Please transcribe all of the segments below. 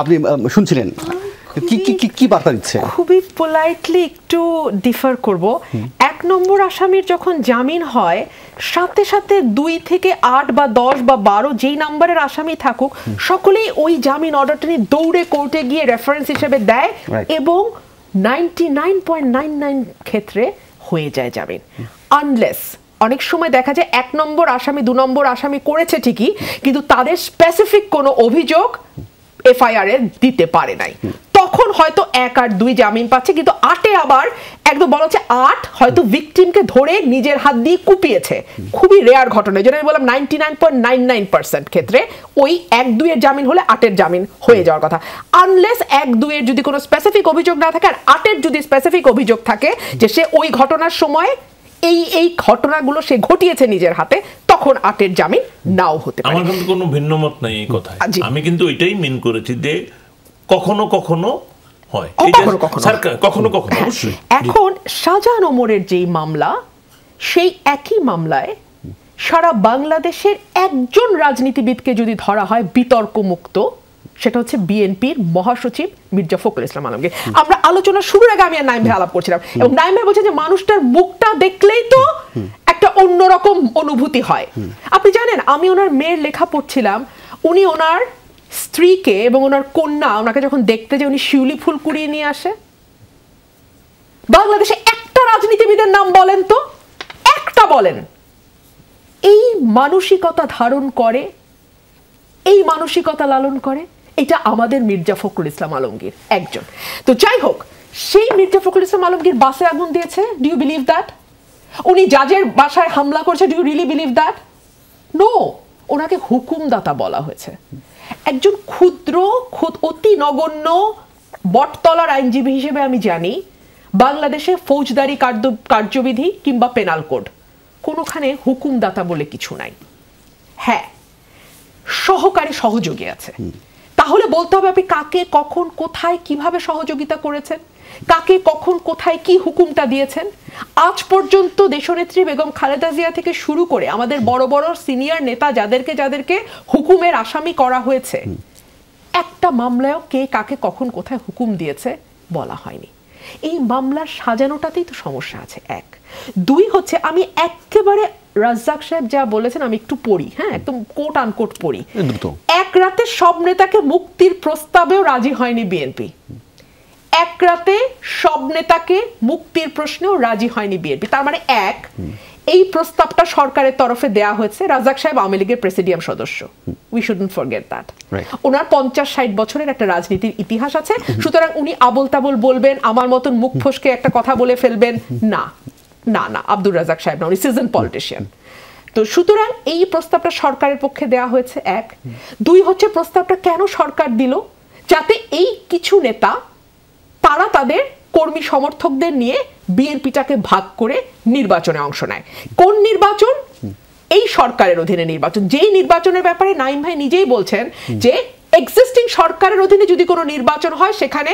আপনি শুনছিলেন কি কি কি বার্তা দিচ্ছে খুবই পোলাইটলি একটু ডিফার করব এক নম্বর আসামির যখন জামিন হয় সাথে সাথে দুই থেকে আট বা দশ বা বারো যেই নাম্বারের আসামি থাকুক সকলেই ওই জামিন অর্ডারটা নিয়ে দৌড়ে কোর্টে গিয়ে রেফারেন্স হিসেবে দেয় এবং ninety nine point nine nine ক্ষেত্রে হয়ে যায় জামিন আনলেস অনেক সময় দেখা যায় এক নম্বর আসামি দু নম্বর আসামি করেছে ঠিকই কিন্তু তাদের স্পেসিফিক কোনো অভিযোগ এফআইআর এর দিতে পারে নাই তখন হয়তো এক আর দুই জামিন পাচ্ছে কিন্তু আটে আবার একদম বলা হচ্ছে আট হয়তো ভিকটিমকে ধরে নিজের হাত দিয়ে কুপিয়েছে খুবই রেয়ার ঘটনা যেটা আমি বললাম ninety nine point nine nine percent ক্ষেত্রে ওই এক দুইয়ের জামিন হলে আটের জামিন হয়ে যাওয়ার কথা আনলেস এক দুইয়ের যদি কোনো স্পেসিফিক অভিযোগ না থাকে আর আটের যদি স্পেসিফিক অভিযোগ থাকে যে সে ওই ঘটনার সময় এই এই ঘটনাগুলো সে ঘটিয়েছে নিজের হাতে তখন আটের জামিন নাও হতে পারে আমার কিন্তু কোনো ভিন্ন মত নাই এই কথায় আমি কিন্তু এটাই মিন করেছি যে কখনো কখনো হয় কখনো কখনো এখন শাহজাহান ওমরের যেই মামলা সেই একই মামলায় সারা বাংলাদেশের একজন রাজনীতিবিদকে যদি ধরা হয় বিতর্ক মুক্ত সেটা হচ্ছে বিএনপির মহাসচিব মির্জা ফখরুল ইসলাম আলমগীর আমরা আলোচনা শুরুর আগে আমি আর নাইম ভাই আলাপ করছিলাম এবং নাইম ভাই বলছেন যে মানুষটার মুখটা দেখলেই তো একটা অন্যরকম অনুভূতি হয় আপনি জানেন আমি ওনার মেয়ের লেখা পড়ছিলাম উনি ওনার স্ত্রীকে এবং ওনার কন্যা ওনাকে যখন দেখতে যে উনি শিউলি ফুল কুড়িয়ে নিয়ে আসে বাংলাদেশে একটা রাজনীতিবিদের নাম বলেন তো একটা বলেন এই মানসিকতা ধারণ করে এই মানসিকতা লালন করে এটা আমাদের মির্জা ফখরুল ইসলাম আলমগীর একজন তো যাই হোক সেই মির্জা ফখরুল ইসলাম আলমগীর বাসে আগুন দিয়েছে ডু ইউ বিলিভ দ্যাট উনি জাজের বাসায় হামলা করছে do you really believe that no ওনাকে হুকুমদাতা বলা হয়েছে একজন ক্ষুদ্র অতি নগণ্য বটতলার আইনজীবী হিসেবে আমি জানি বাংলাদেশে ফৌজদারি কার্য কার্যবিধি কিংবা পেনাল কোড কোনোখানে হুকুমদাতা বলে কিছু নাই হ্যাঁ সহকারী সহযোগী আছে তাহলে বলতে হবে আপনি কাকে কখন কোথায় কিভাবে সহযোগিতা করেছেন কাকে কখন কোথায় কি হুকুমটা দিয়েছেন আজ পর্যন্ত দেশনেত্রী বেগম খালেদা জিয়া থেকে শুরু করে আমাদের বড় বড় সিনিয়র নেতা যাদেরকে যাদেরকে হুকুমের আসামি করা হয়েছে একটা মামলায়ও কে কাকে কখন কোথায় হুকুম দিয়েছে বলা হয়নি এই মামলার সাজানোটাতেই তো সমস্যা আছে এক দুই হচ্ছে আমি একেবারে রাজ্জাক সাহেব যা বলেছেন আমি একটু পড়ি হ্যাঁ একদম কোট আনকোট পড়ি এক রাতে সব নেতাকে মুক্তির প্রস্তাবেও রাজি হয়নি বিএনপি এক রাতে সব নেতাকে মুক্তির প্রশ্নেও রাজি হয়নি বিএনপি তার মানে এক এই প্রস্তাবটা সরকারের তরফে দেয়া হয়েছে রাজাক সাহেব আওয়ামী লীগের প্রেসিডিয়াম সদস্য উই শুডন্ট ফরগেট দ্যাট ওনার পঞ্চাশ ষাট বছরের একটা রাজনীতির ইতিহাস আছে সুতরাং উনি আবল তাবল বলবেন আমার মতন মুখ ফসকে একটা কথা বলে ফেলবেন না না না আব্দুর রাজাক সাহেব না উনি সিজন পলিটিশিয়ান তো সুতরাং এই প্রস্তাবটা সরকারের পক্ষে দেয়া হয়েছে এক দুই হচ্ছে প্রস্তাবটা কেন সরকার দিল যাতে এই কিছু নেতা তারা তাদের কর্মী সমর্থকদের নিয়ে বিএনপিটাকে ভাগ করে নির্বাচনে অংশ নেয় কোন নির্বাচন এই সরকারের অধীনে নির্বাচন যেই নির্বাচনের ব্যাপারে নাইম ভাই নিজেই বলছেন যে এক্সিস্টিং সরকারের অধীনে যদি কোনো নির্বাচন হয় সেখানে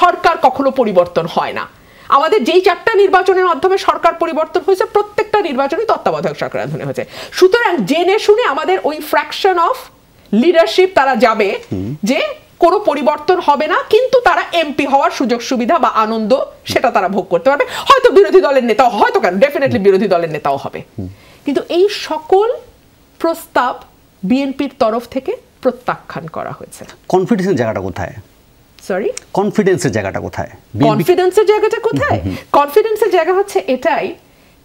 সরকার কখনো পরিবর্তন হয় না আমাদের যেই চারটা নির্বাচনের মাধ্যমে সরকার পরিবর্তন হয়েছে প্রত্যেকটা নির্বাচনই তত্ত্বাবধায়ক সরকার অধীনে হয়েছে সুতরাং জেনে শুনে আমাদের ওই ফ্র্যাকশন অফ লিডারশিপ তারা যাবে যে কোনো পরিবর্তন হবে না কিন্তু তারা এমপি হওয়ার সুযোগ সুবিধা বা আনন্দ সেটা তারা ভোগ করতে পারবে হয়তো বিরোধী দলের নেতাও হয়তো কেন ডেফিনেটলি বিরোধী দলের নেতাও হবে কিন্তু এই সকল প্রস্তাব বিএনপির তরফ থেকে প্রত্যাখ্যান করা হয়েছে কনফিডেন্সের জায়গাটা কোথায় সরি কনফিডেন্সের জায়গাটা কোথায় কনফিডেন্সের জায়গাটা কোথায় কনফিডেন্সের জায়গা হচ্ছে এটাই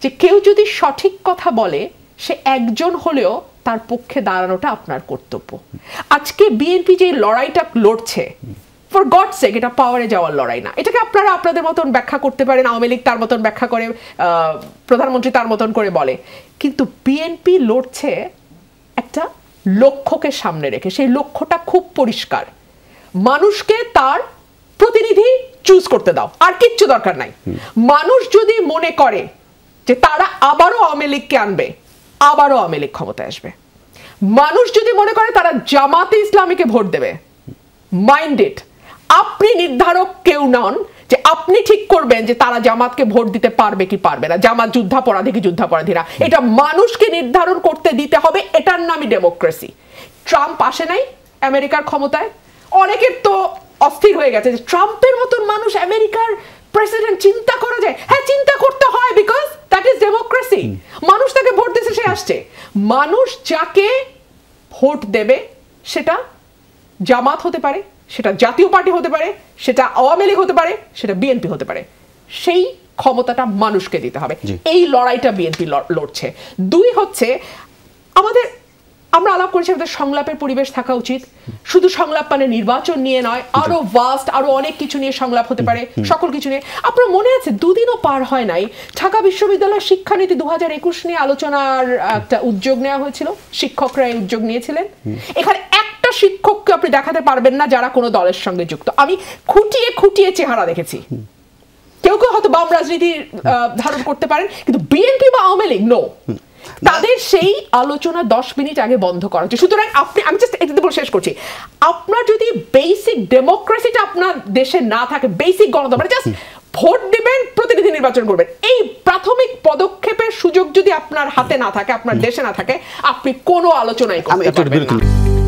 যে কেউ যদি সঠিক কথা বলে সে একজন হলেও তার পক্ষে দাঁড়ানোটা আপনার কর্তব্য আজকে বিএনপি যে লড়াইটা লড়ছে ফর গড সেক এটা পাওয়ারে যাওয়ার লড়াই না এটাকে আপনারা আপনাদের মতন ব্যাখ্যা করতে পারেন আওয়ামী লীগ তার মতন ব্যাখ্যা করে প্রধানমন্ত্রী তার মতন করে বলে কিন্তু বিএনপি লড়ছে একটা লক্ষ্যকে সামনে রেখে সেই লক্ষ্যটা খুব পরিষ্কার মানুষকে তার প্রতিনিধি চুজ করতে দাও আর কিচ্ছু দরকার নাই মানুষ যদি মনে করে যে তারা আবারও আওয়ামী লীগকে আনবে আবারও আওয়ামী লীগ ক্ষমতায় আসবে মানুষ যদি মনে করে তারা জামাতে ইসলামীকে ভোট দেবে মাইন্ডেড আপনি নির্ধারক কেউ নন যে আপনি ঠিক করবেন যে তারা জামাতকে ভোট দিতে পারবে কি পারবে না জামাত যুদ্ধাপরাধী কি যুদ্ধাপরাধীরা এটা মানুষকে নির্ধারণ করতে দিতে হবে এটার নামই ডেমোক্রেসি ট্রাম্প আসে নাই আমেরিকার ক্ষমতায় অনেকের তো অস্থির হয়ে গেছে যে ট্রাম্পের মতন মানুষ আমেরিকার প্রেসিডেন্ট চিন্তা করা যায় হ্যাঁ চিন্তা করতে হয় বিকজ দ্যাট ইজ ডেমোক্রেসি মানুষ তাকে ভোট দিয়েছে সে আসছে মানুষ যাকে ভোট দেবে সেটা জামাত হতে পারে সেটা জাতীয় পার্টি হতে পারে সেটা আওয়ামী লীগ হতে পারে সেটা বিএনপি হতে পারে সেই ক্ষমতাটা মানুষকে দিতে হবে এই লড়াইটা বিএনপি লড়ছে দুই হচ্ছে আমাদের আমরা আলাপ করেছি আমাদের সংলাপের পরিবেশ থাকা উচিত শুধু সংলাপ মানে নির্বাচন নিয়ে নয় আরো ভাস্ট আরো অনেক কিছু নিয়ে সংলাপ হতে পারে সকল কিছু নিয়ে আপনার মনে আছে দুদিনও পার হয় নাই ঢাকা বিশ্ববিদ্যালয়ের শিক্ষানীতি দু হাজার একুশ নিয়ে আলোচনার একটা উদ্যোগ নেওয়া হয়েছিল শিক্ষকরা এই উদ্যোগ নিয়েছিলেন এখানে একটা শিক্ষককে আপনি দেখাতে পারবেন না যারা কোনো দলের সঙ্গে যুক্ত আমি খুঁটিয়ে খুঁটিয়ে চেহারা দেখেছি কেউ কেউ হয়তো বাম রাজনীতি ধারণ করতে পারেন কিন্তু বিএনপি বা আওয়ামী লীগ নো তাদের সেই আলোচনা দশ মিনিট আগে বন্ধ করা হচ্ছে সুতরাং আপনি আমি জাস্ট এটাতে বলে শেষ করছি আপনার যদি বেসিক ডেমোক্রেসিটা আপনার দেশে না থাকে বেসিক গণতন্ত্র মানে জাস্ট ভোট দেবেন প্রতিনিধি নির্বাচন করবেন এই প্রাথমিক পদক্ষেপের সুযোগ যদি আপনার হাতে না থাকে আপনার দেশে না থাকে আপনি কোনো আলোচনায় করতে পারবেন না